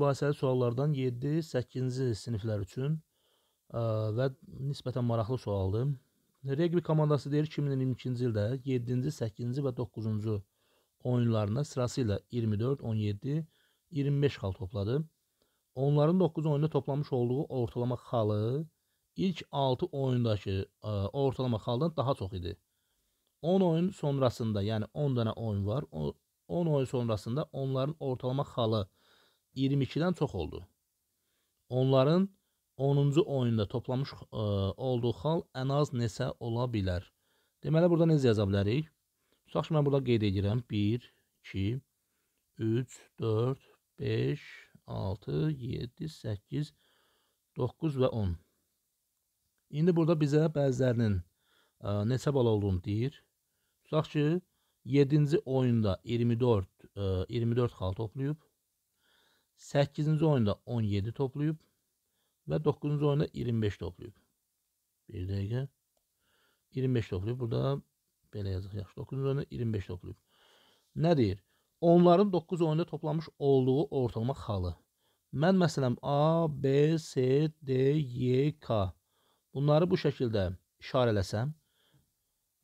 mübahisəli suallardan 7-8-ci siniflər üçün ə, və nisbətən maraqlı sualdır. Regbi komandası deyir 2022-ci ildə 7-ci, 8-ci və 9-cu oyunlarına sırasıyla 24, 17, 25 xal topladı. Onların 9 oyunda toplamış olduğu ortalama xalı ilk 6 oyundakı ə, ortalama xaldan daha çox idi. 10 oyun sonrasında, yəni 10 dənə oyun var. 10 oyun sonrasında onların ortalama xalı 0.5 22-dən çox oldu. Onların 10-cu oyunda toplamış ə, e, olduğu xal ən az neçə ola bilər? Deməli, burada necə yaza bilərik? Tutaq ki, mən burada qeyd edirəm. 1, 2, 3, 4, 5, 6, 7, 8, 9 və 10. İndi burada bizə bəzilərinin ə, e, neçə bal olduğunu deyir. Tutaq ki, 7-ci oyunda 24, ə, 24 xal toplayıb. 8-ci oyunda 17 toplayıb və 9-cu oyunda 25 toplayıb. Bir dəqiqə. 25 toplayıb. Burada belə yazıq yaxşı. 9-cu oyunda 25 toplayıb. Nə deyir? Onların 9 oyunda toplamış olduğu ortalama xalı. Mən məsələn A, B, C, D, Y, e, K. Bunları bu şəkildə işarələsəm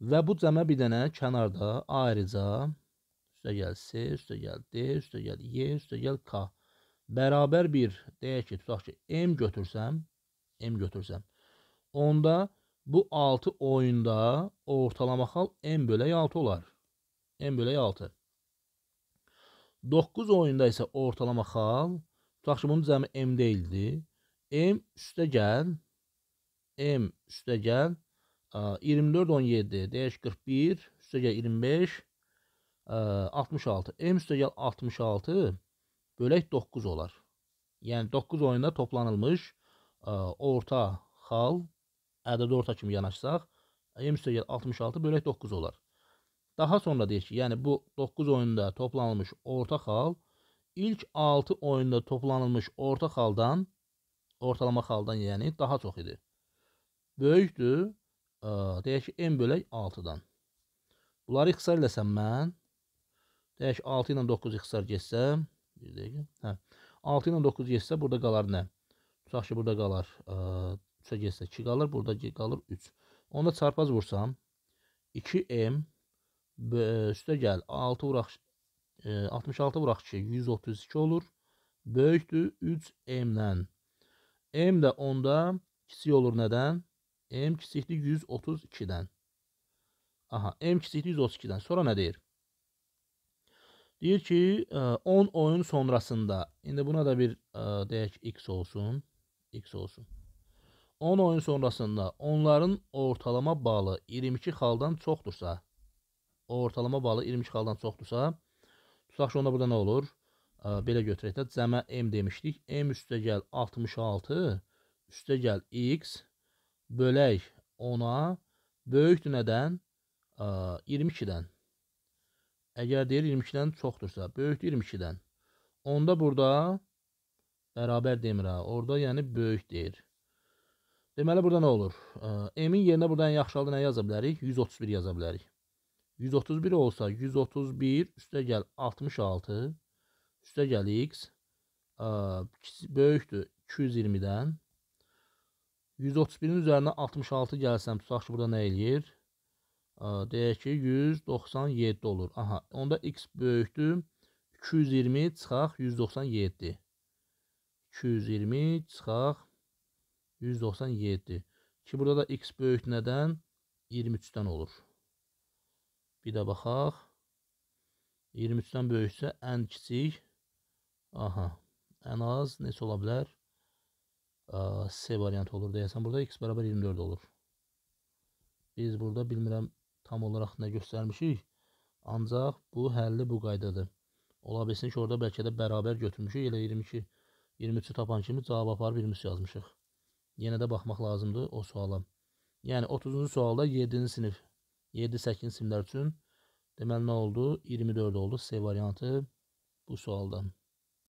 və bu cəmə bir dənə kənarda ayrıca üstə gəl C, üstə gəl D, üstə gəl Y, e, üstə gəl K bərabər bir, deyək ki, tutaq ki, M götürsəm, M götürsəm, onda bu 6 oyunda ortalama xal M bölək 6 olar. M bölək 6. 9 oyunda isə ortalama xal, tutaq ki, bunun cəmi M deyildi. M üstə gəl, M üstə gəl, 24, 17, deyək 41, üstə gəl 25, 66. M üstə gəl 66, bölək 9 olar. Yəni 9 oyunda toplanılmış ə, e, orta xal ədədi orta kimi yanaşsaq M üstə 66 bölək 9 olar. Daha sonra deyir ki, yəni bu 9 oyunda toplanılmış orta xal ilk 6 oyunda toplanılmış orta xaldan, ortalama xaldan yəni daha çox idi. Böyükdür, ə, e, deyək ki, M bölək 6-dan. Bunları ixtisar eləsəm mən, deyək 6 ilə 9 ixtisar geçsəm, Bir dəqiqə. Hə. 6 ilə 9 getsə burada qalar nə? Tutaq ki, burada qalar 3-ə getsə 2 qalır, burada qalır 3. Onda çarpaz vursam 2m üstə gəl 6 vuraq 66 vuraq ki 132 olur. Böyükdür 3m-dən. M də onda kiçik olur nədən? M kiçikdir 132-dən. Aha, M kiçikdir 132-dən. Sonra nə deyir? Deyir ki, 10 e, oyun sonrasında, indi buna da bir e, deyək x olsun, x olsun. 10 oyun sonrasında onların ortalama balı 22 xaldan çoxdursa, ortalama balı 22 xaldan çoxdursa, tutaq ki, onda burada nə olur? E, belə götürək də, cəmə m demişdik. m üstə gəl 66, üstə gəl x, bölək 10-a, böyükdür nədən? 22-dən. Əgər deyir 22-dən çoxdursa, böyükdür 22-dən. Onda burada bərabər demir ha. Orada yəni böyük deyir. Deməli burada nə olur? M-in yerinə burada ən yaxşı halda nə yaza bilərik? 131 yaza bilərik. 131 olsa 131 üstə gəl 66 üstə gəl x ə, böyükdür 220-dən. 131-in üzərinə 66 gəlsəm tutaq ki, burada nə eləyir? deyək ki, 197 olur. Aha, onda x böyükdür. 220 çıxaq 197. 220 çıxaq 197. Ki, burada da x böyük nədən? 23-dən olur. Bir də baxaq. 23-dən böyüksə ən kiçik. Aha, ən az neçə ola bilər? C variantı olur deyəsən. Burada x bərabər 24 olur. Biz burada bilmirəm tam olaraq nə göstərmişik. Ancaq bu həlli bu qaydadır. Ola bilsin ki, orada bəlkə də bərabər götürmüşük. Elə 22, 23-ü tapan kimi cavab aparıb 23 yazmışıq. Yenə də baxmaq lazımdır o suala. Yəni 30-cu sualda 7-ci sinif, 7-8-ci siniflər üçün deməli nə oldu? 24 oldu C variantı bu sualdan.